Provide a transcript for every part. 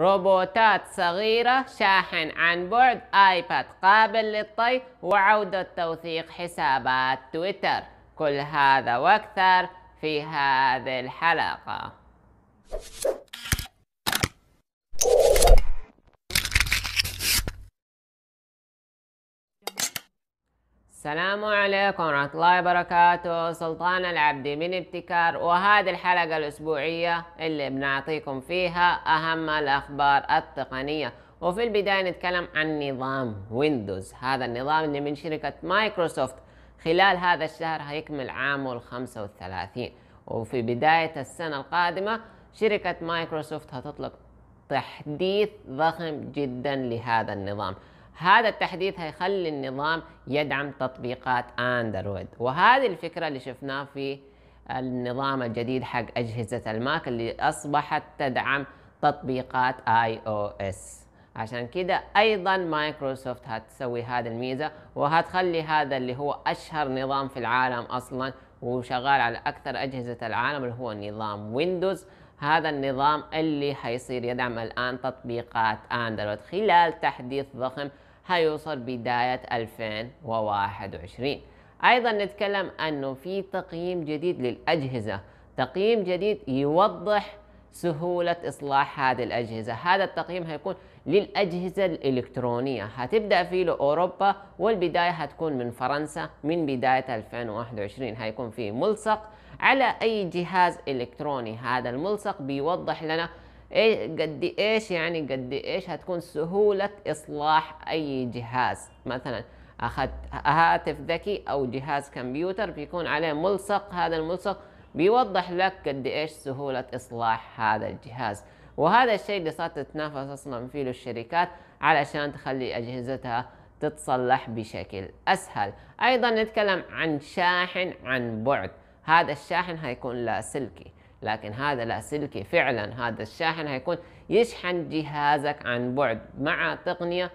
روبوتات صغيرة شاحن عن بعد آيباد قابل للطي وعودة توثيق حسابات تويتر كل هذا وأكثر في هذه الحلقة السلام عليكم ورحمة الله وبركاته سلطان العبدي من ابتكار وهذه الحلقة الأسبوعية اللي بنعطيكم فيها أهم الأخبار التقنية وفي البداية نتكلم عن نظام ويندوز هذا النظام اللي من شركة مايكروسوفت خلال هذا الشهر هيكمل عامه ال 35 وفي بداية السنة القادمة شركة مايكروسوفت هتطلق تحديث ضخم جدا لهذا النظام هذا التحديث هيخلي النظام يدعم تطبيقات اندرويد وهذه الفكرة اللي شفناها في النظام الجديد حق أجهزة الماك اللي أصبحت تدعم تطبيقات اي او اس عشان كده ايضا مايكروسوفت هتسوي هذه الميزه وهتخلي هذا اللي هو اشهر نظام في العالم اصلا وشغال على اكثر اجهزه العالم اللي هو نظام ويندوز هذا النظام اللي حيصير يدعم الان تطبيقات اندرويد خلال تحديث ضخم هيوصل بداية 2021 أيضا نتكلم أنه في تقييم جديد للأجهزة تقييم جديد يوضح سهولة إصلاح هذه الأجهزة هذا التقييم هيكون للأجهزة الإلكترونية هتبدأ فيه لأوروبا والبداية هتكون من فرنسا من بداية 2021 هيكون فيه ملصق على أي جهاز إلكتروني هذا الملصق بيوضح لنا ايه قد ايش يعني قد ايش هتكون سهولة اصلاح اي جهاز مثلا اخذت هاتف ذكي او جهاز كمبيوتر بيكون عليه ملصق هذا الملصق بيوضح لك قد ايش سهولة اصلاح هذا الجهاز وهذا الشيء اللي صارت تتنافس اصلا فيه الشركات علشان تخلي اجهزتها تتصلح بشكل اسهل ايضا نتكلم عن شاحن عن بعد هذا الشاحن هيكون لاسلكي لكن هذا لاسلكي فعلا هذا الشاحن هيكون يشحن جهازك عن بعد مع تقنية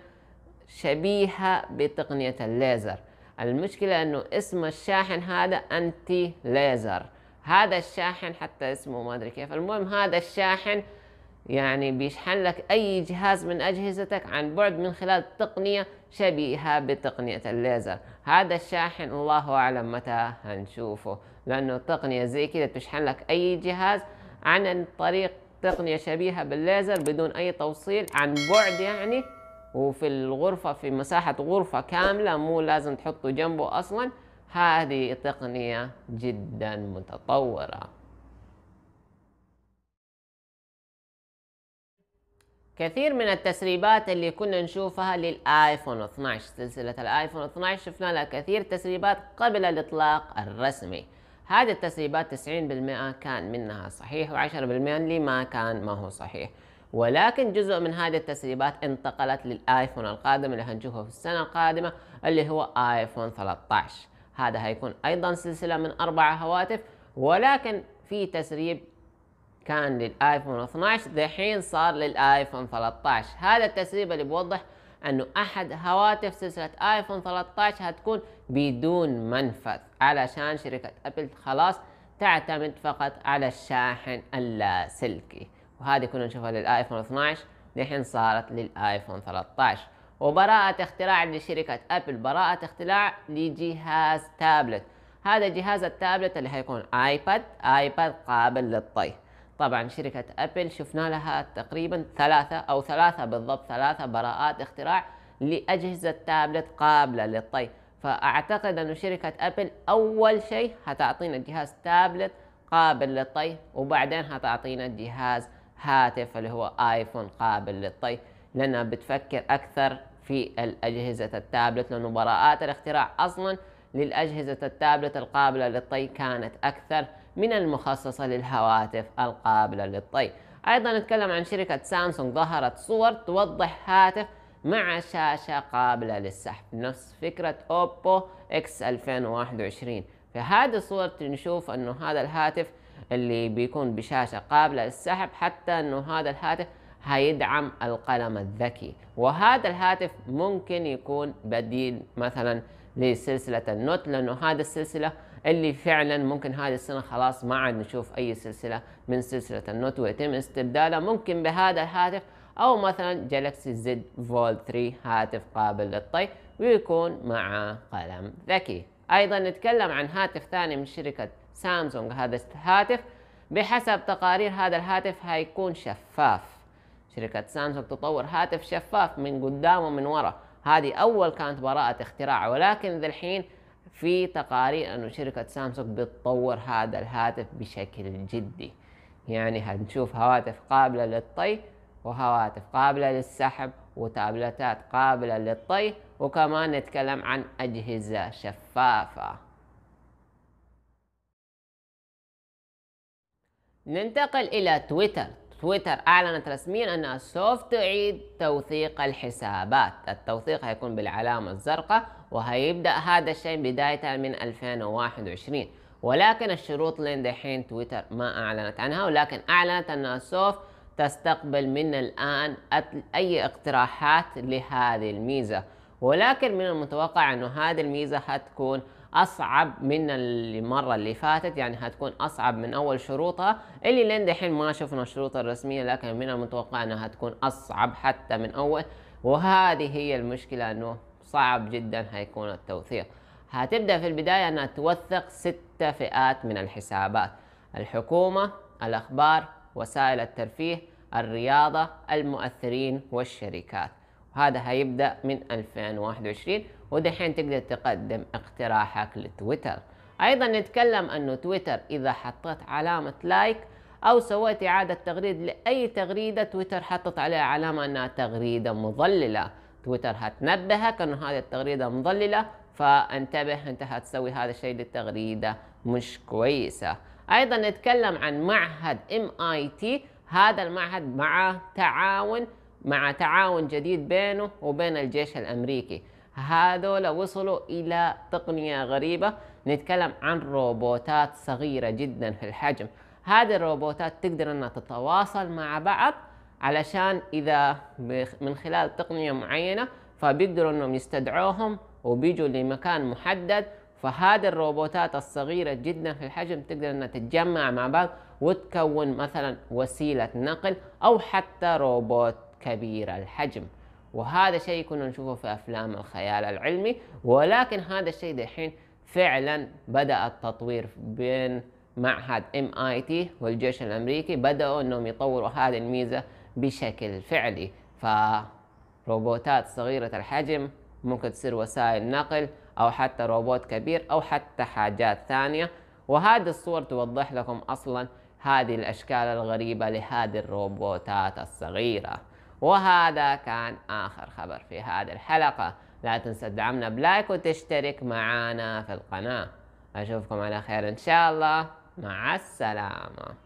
شبيهة بتقنية الليزر المشكلة انه اسم الشاحن هذا انتي ليزر هذا الشاحن حتى اسمه ما ادري كيف المهم هذا الشاحن يعني بيشحن لك أي جهاز من أجهزتك عن بعد من خلال تقنية شبيهة بتقنية الليزر هذا الشاحن الله أعلم متى هنشوفه لأنه تقنية زي كده تشحن لك أي جهاز عن طريق تقنية شبيهة بالليزر بدون أي توصيل عن بعد يعني وفي الغرفة في مساحة غرفة كاملة مو لازم تحطه جنبه أصلا هذه تقنية جدا متطورة كثير من التسريبات اللي كنا نشوفها للايفون 12 سلسلة الايفون 12 شفنا لها كثير تسريبات قبل الاطلاق الرسمي هذه التسريبات 90% كان منها صحيح و10% اللي ما كان ما هو صحيح ولكن جزء من هذه التسريبات انتقلت للايفون القادم اللي هنشوفه في السنة القادمة اللي هو ايفون 13 هذا هيكون ايضا سلسلة من اربع هواتف ولكن في تسريب كان للايفون 12 دحين صار للايفون 13 هذا التسريب اللي بيوضح انه احد هواتف سلسله ايفون 13 هتكون بدون منفذ علشان شركه ابل خلاص تعتمد فقط على الشاحن اللاسلكي وهذه كنا نشوفها للايفون 12 دحين صارت للايفون 13 وبراءة اختراع لشركة ابل براءة اختراع لجهاز تابلت هذا جهاز التابلت اللي هيكون ايباد ايباد قابل للطي طبعا شركة أبل شفنا لها تقريبا ثلاثة أو ثلاثة بالضبط ثلاثة براءات اختراع لأجهزة تابلت قابلة للطي فأعتقد أن شركة أبل أول شيء هتعطينا جهاز تابلت قابل للطي وبعدين هتعطينا جهاز هاتف اللي هو آيفون قابل للطي لأنها بتفكر أكثر في الأجهزة التابلت لأنه براءات الاختراع أصلا للأجهزة التابلت القابلة للطي كانت أكثر من المخصصة للهواتف القابلة للطي أيضا نتكلم عن شركة سامسونج ظهرت صور توضح هاتف مع شاشة قابلة للسحب نفس فكرة أوبو إكس 2021 في هذه الصور نشوف أنه هذا الهاتف اللي بيكون بشاشة قابلة للسحب حتى أنه هذا الهاتف هيدعم القلم الذكي وهذا الهاتف ممكن يكون بديل مثلا لسلسلة النوت لأنه هذه السلسلة اللي فعلا ممكن هذه السنه خلاص ما عاد نشوف اي سلسله من سلسله النوت ويتم استبدالها ممكن بهذا الهاتف او مثلا جالكسي زد فولد 3 هاتف قابل للطي ويكون مع قلم ذكي ايضا نتكلم عن هاتف ثاني من شركه سامسونج هذا الهاتف بحسب تقارير هذا الهاتف هيكون شفاف شركة سامسونج تطور هاتف شفاف من قدام ومن ورا هذه أول كانت براءة اختراع ولكن ذا الحين في تقارير أنه شركة سامسونج بتطور هذا الهاتف بشكل جدي يعني هنشوف هواتف قابلة للطي وهواتف قابلة للسحب وتابلتات قابلة للطي وكمان نتكلم عن أجهزة شفافة ننتقل إلى تويتر تويتر أعلنت رسميا أنها سوف تعيد توثيق الحسابات التوثيق هيكون بالعلامة الزرقاء وهيبدأ هذا الشيء بداية من 2021 ولكن الشروط لين دحين تويتر ما أعلنت عنها ولكن أعلنت أنها سوف تستقبل من الآن أي اقتراحات لهذه الميزة ولكن من المتوقع أنه هذه الميزة حتكون اصعب من المره اللي فاتت يعني هتكون اصعب من اول شروطها اللي لين دحين ما شفنا الشروط الرسميه لكن من المتوقع انها هتكون اصعب حتى من اول وهذه هي المشكله انه صعب جدا هيكون التوثيق هتبدا في البدايه انها توثق ست فئات من الحسابات الحكومه الاخبار وسائل الترفيه الرياضه المؤثرين والشركات هذا هيبدأ من 2021 ودحين تقدر تقدم اقتراحك لتويتر أيضا نتكلم أنه تويتر إذا حطيت علامة لايك أو سويت إعادة تغريد لأي تغريدة تويتر حطت عليها علامة أنها تغريدة مضللة تويتر هتنبهك أنه هذه التغريدة مضللة فانتبه أنت هتسوي هذا الشيء للتغريدة مش كويسة أيضا نتكلم عن معهد ام اي تي هذا المعهد مع تعاون مع تعاون جديد بينه وبين الجيش الأمريكي هذول وصلوا إلى تقنية غريبة نتكلم عن روبوتات صغيرة جدا في الحجم هذه الروبوتات تقدر أنها تتواصل مع بعض علشان إذا من خلال تقنية معينة فبيقدروا أنهم يستدعوهم وبيجوا لمكان محدد فهذه الروبوتات الصغيرة جدا في الحجم تقدر انها تتجمع مع بعض وتكون مثلا وسيلة نقل او حتى روبوت كبير الحجم وهذا شيء كنا نشوفه في أفلام الخيال العلمي ولكن هذا الشيء دحين فعلا بدأ التطوير بين معهد ام اي تي والجيش الامريكي بدأوا انهم يطوروا هذه الميزة بشكل فعلي فروبوتات صغيرة الحجم ممكن تصير وسائل نقل او حتى روبوت كبير او حتى حاجات ثانية وهذه الصور توضح لكم اصلا هذه الاشكال الغريبة لهذه الروبوتات الصغيرة وهذا كان آخر خبر في هذه الحلقة لا تنسى تدعمنا بلايك وتشترك معنا في القناة أشوفكم على خير إن شاء الله مع السلامة